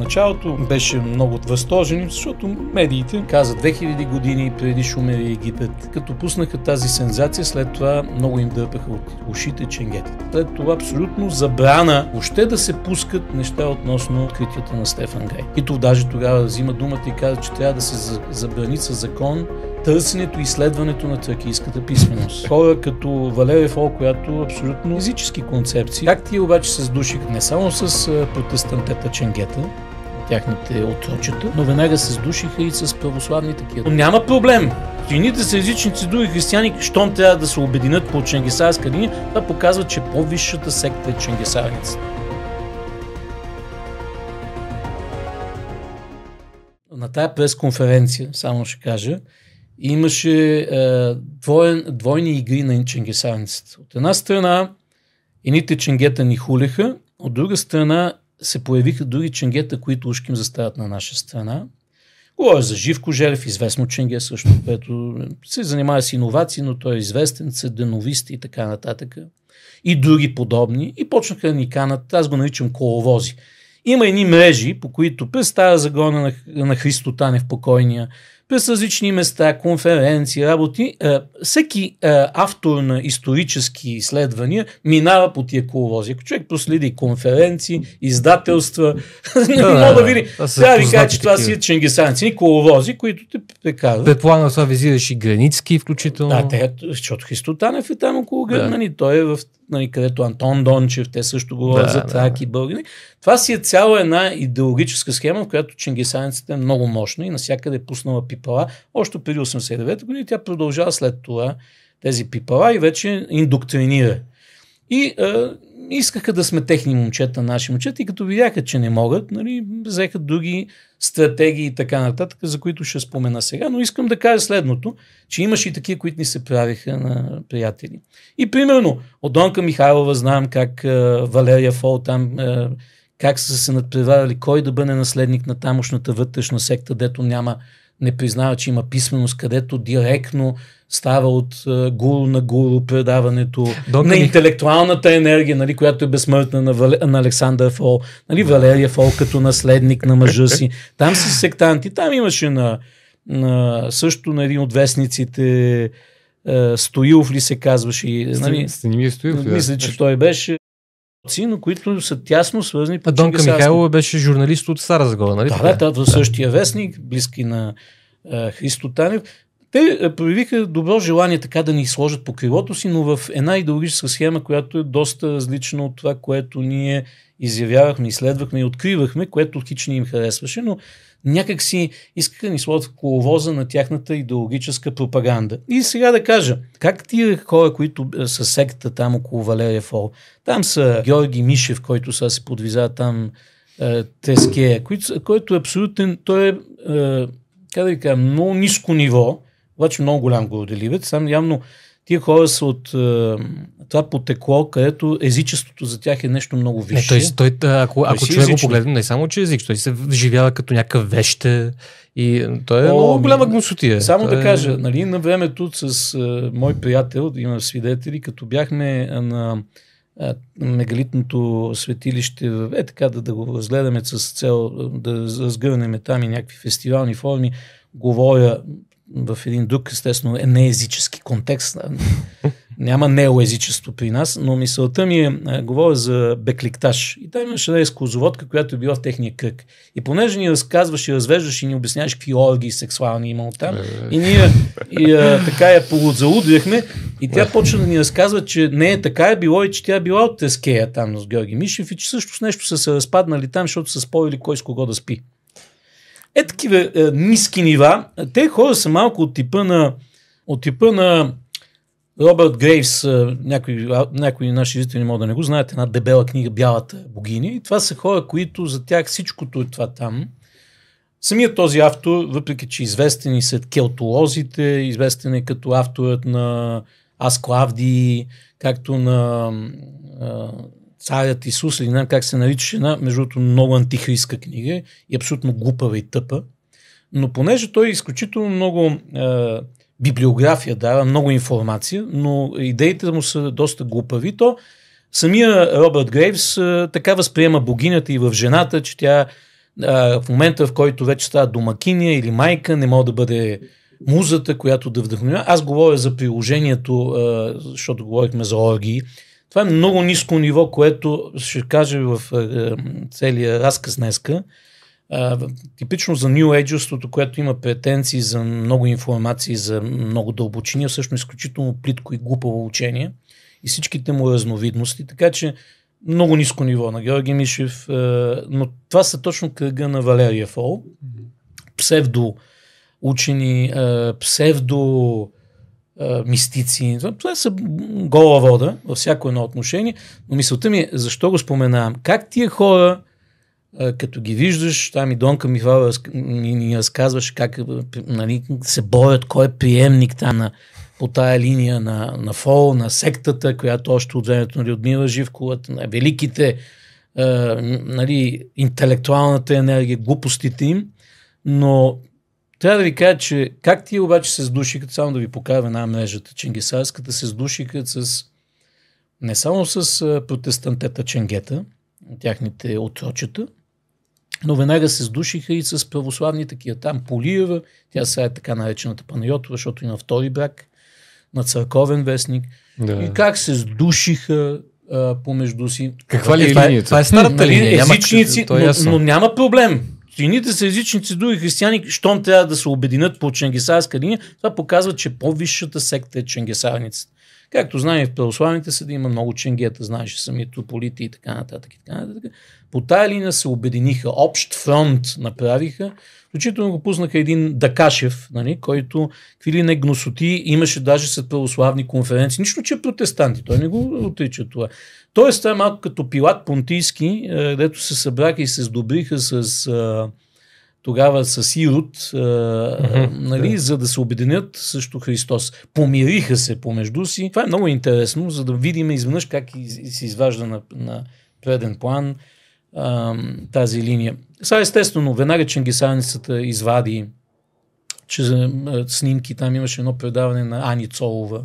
началото беше много възторжен, защото медиите каза 2000 години преди Шумери Египет. Като пуснаха тази сензация, след това много им дърпаха от ушите ченгета. След това абсолютно забрана още да се пускат неща относно откритията на Стефан Грей. И то даже тогава взима думата и каза, че трябва да се забрани със закон търсенето и изследването на тракийската писменост. Хора като Валерия Фол, която абсолютно физически концепции. Как ти обаче се сдуших не само с протестантета Ченгета, тяхните отрочета, но веднага се сдушиха и с православни такива. Но няма проблем. Чините са езичници, други християни, щом трябва да се обединят по Ченгисарска линия, това показва, че по-висшата секта е Ченгисарница. На тая пресконференция, само ще кажа, имаше е, двоен, двойни игри на ченгисарниците. От една страна, едните ченгета ни хулеха, от друга страна, се появиха други ченгета, които ушким застават на наша страна. Говоря за Живко Желев, известно ченге също, което се занимава с иновации, но той е известен, са деновисти и така нататък. И други подобни. И почнаха да ни канат, аз го наричам коловози. Има едни мрежи, по които през Стара Загона на, на Христо Танев покойния, през различни места, конференции, работи. Е, всеки е, автор на исторически изследвания минава по тия коловози. Ако човек проследи конференции, издателства, не мога да види. Трябва ви кажа, че това си е ченгесанци, коловози, които те прекарват. Предполагам, това визираш и Границки включително. Да, защото Христотанев е там около Гърнани. Той е в нали, където Антон Дончев, те също говорят да, за траки да. българи. Това си е цяла една идеологическа схема, в която чингисанците е много мощна и насякъде е пуснала пип пипала, още преди 89 година тя продължава след това тези пипала и вече индоктринира. И а, искаха да сме техни момчета, наши момчета, и като видяха, че не могат, нали, взеха други стратегии и така нататък, за които ще спомена сега. Но искам да кажа следното, че имаше и такива, които ни се правиха на приятели. И примерно, от Донка Михайлова знам как а, Валерия Фол там. А, как са се надпреварили, кой да бъде наследник на тамошната вътрешна секта, дето няма не признава, че има писменост, където директно става от е, гуру на гуру предаването Доктор на интелектуалната енергия, нали, която е безсмъртна на, Вал... на Александър Фол, нали, Валерия Фол като наследник на мъжа си. Там са сектанти, там имаше на, на също на нали, един от вестниците е, Стоилов ли се казваше? Нали, Стоилов. Мисля, да. че той беше но които са тясно свързани. По Донка Михайлова беше журналист от Стара Загора, нали? Да, да, в същия вестник, близки на а, е, Христо Танев. Те е, проявиха добро желание така да ни сложат по крилото си, но в една идеологическа схема, която е доста различна от това, което ние изявявахме, изследвахме и откривахме, което хични им харесваше, но някак си искаха да ни слот коловоза на тяхната идеологическа пропаганда. И сега да кажа, как тия хора, които е, са секта там около Валерия Фол, там са Георги Мишев, който сега се подвиза там е, Тескея, който, който е абсолютен, той е, е как да ви кажа, много ниско ниво, обаче много голям гладоделивец. Сам явно тия хора са от е, това потекло, където езичеството за тях е нещо много висше. Не, той, той, ако, той ако човек го погледне, не само че е език, той се вживява като някакъв веще и той е О, много голяма гносотия. Само той... да е- кажа, нали, на времето с е, мой приятел, има свидетели, като бяхме е, на мегалитното светилище, е така да, да го разгледаме с цел да разгърнем там и някакви фестивални форми, говоря в един друг, естествено, е неезически контекст. Няма неоезичество при нас, но мисълта ми е, е говоря за Бекликташ. И там имаше една изкозоводка, която е била в техния кръг. И понеже ни разказваш и развеждаш и ни обясняваш, какви оргии сексуални е имало там, и ние и, а, така я полудзаудряхме, и тя почна да ни разказва, че не е така е било и че тя е била от Тескея там с Георги Мишев и че също с нещо са се разпаднали там, защото са спорили кой с кого да спи. Е такива е, ниски нива, те хора са малко от типа на, от типа на Робърт Грейвс, е, някои, някои наши зрители могат да не го знаят, една дебела книга Бялата богиня. И това са хора, които за тях всичкото е това там. Самият този автор, въпреки че известен и след келтолозите, известен е като авторът на Аз Клавди, както на Царят Исус, или не знам как се наричаше, една, между другото, много антихристка книга и абсолютно глупава и тъпа. Но понеже той е изключително много е, библиография дава, много информация, но идеите му са доста глупави, то самия Робърт Грейвс е, така възприема богинята и в жената, че тя е, в момента, в който вече става домакиня или майка, не може да бъде музата, която да вдъхновява. Аз говоря за приложението, е, защото говорихме за оргии, това е много ниско ниво, което ще кажа в е, е, целия разказ днеска. Типично за New age което има претенции за много информации, за много дълбочини, всъщност изключително плитко и глупаво учение и всичките му разновидности. Така че много ниско ниво на Георги Мишев, е, но това са точно кръга на Валерия Фол. Псевдо учени, псевдо мистици. Това са гола вода във всяко едно отношение. Но мисълта ми е, защо го споменавам? Как тия хора, като ги виждаш, там и Донка Михайлова ни, ни разказваше как нали, се борят, кой е приемник там на, по тая линия на, на ФОЛ, на сектата, която още от времето на нали, Людмила Живковата, на великите, нали, интелектуалната енергия, глупостите им. Но трябва да ви кажа, че как ти обаче се сдушикат, само да ви покажа една мрежата, ченгесарската се сдушикат с не само с протестантета ченгета, тяхните отрочета, но веднага се сдушиха и с православни такива. Там Полиева, тя сега е така наречената Панайотова, защото и на втори брак, на църковен вестник. Да. И как се сдушиха а, помежду си. Каква ли е, е, е- линията? Това е, нали, това е старата линия. Езичници, но, но няма проблем. Сините са езичници, други християни, щом трябва да се обединят по Ченгесарска линия, това показва, че по-висшата секта е ченгесарниците. Както знаем, в православните съди има много ченгета, знаеш самият тополите и така нататък. И така нататък. По тая линия се обединиха, общ фронт направиха, включително го пуснаха един Дакашев, нали, който квили не гносоти имаше даже след православни конференции. Нищо, че е протестанти, той не го отрича това. Тоест, това е малко като Пилат Понтийски, е, дето се събраха и се сдобриха с тогава с Ирод, а, mm-hmm, нали, yeah. за да се обединят също Христос. Помириха се помежду си. Това е много интересно, за да видим изведнъж как из, се изважда на, на преден план а, тази линия. Сега естествено, веднага Ченгисаницата извади че за снимки там имаше едно предаване на Ани Цолова.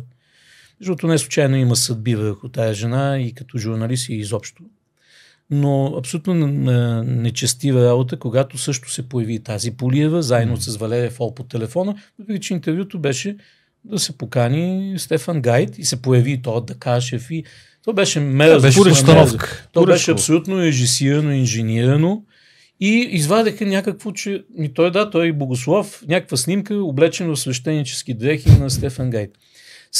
Защото не случайно има съдби върху тази жена и като журналист и изобщо но абсолютно нечестива работа, когато също се появи тази Полиева, заедно mm-hmm. с Валерия Фол по телефона, въпреки че интервюто беше да се покани Стефан Гайд и се появи то каже и то беше мерз, беше постановка. То беше абсолютно режисирано, инженирано и извадеха някакво, че и той да, той е богослов, някаква снимка, облечен в свещенически дрехи на Стефан Гайд.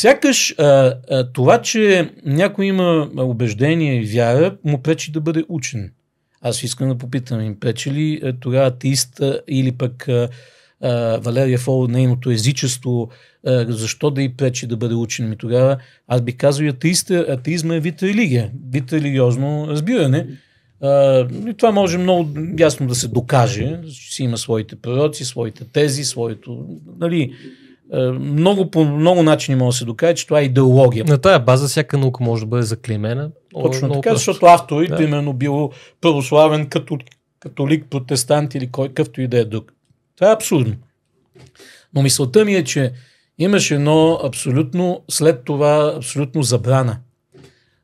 Сякаш а, а, това, че някой има убеждение и вяра, му пречи да бъде учен. Аз искам да попитам, им пречи ли тогава атеист или пък а, а, Валерия Фол, нейното езичество, а, защо да й пречи да бъде учен? Ми тогава аз би казал, атеист, атеизма е вид религия, вид религиозно разбиране. А, и това може много ясно да се докаже, че си има своите пророци, своите тези, своето... Нали, е, много по много начини може да се докаже, че това е идеология. На тая база всяка наука може да бъде заклеймена. Точно така, просто. защото авторите да. именно бил православен като, католик, протестант или кой, какъвто и да е друг. Това е абсурдно. Но мисълта ми е, че имаше едно абсолютно, след това абсолютно забрана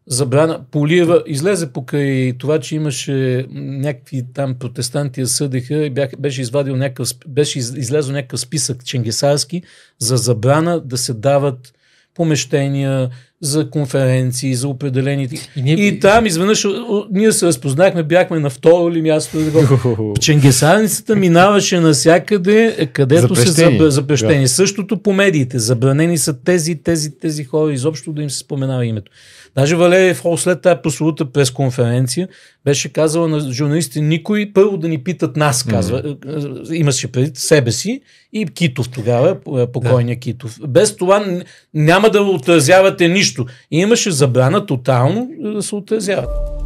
забрана. Полиева излезе покрай това, че имаше някакви там протестанти я съдеха и бях, беше, извадил някакъв, беше излезъл някакъв списък ченгесарски за забрана да се дават помещения, за конференции, за определени. И, ние... и там изведнъж ние се разпознахме, бяхме на второ ли място. Го... Ченгесарницата минаваше навсякъде, е, където запрещени. се запрещени. Да. Същото по медиите. Забранени са тези, тези, тези хора, изобщо да им се споменава името. Даже Валерия Фрол след тази прословута пресконференция беше казала на журналистите, никой първо да ни питат нас, казва. Mm-hmm. Имаше преди себе си и Китов тогава, покойния да. Китов. Без това няма да отразявате нищо нищо. И имаше забрана тотално е, да се отразяват.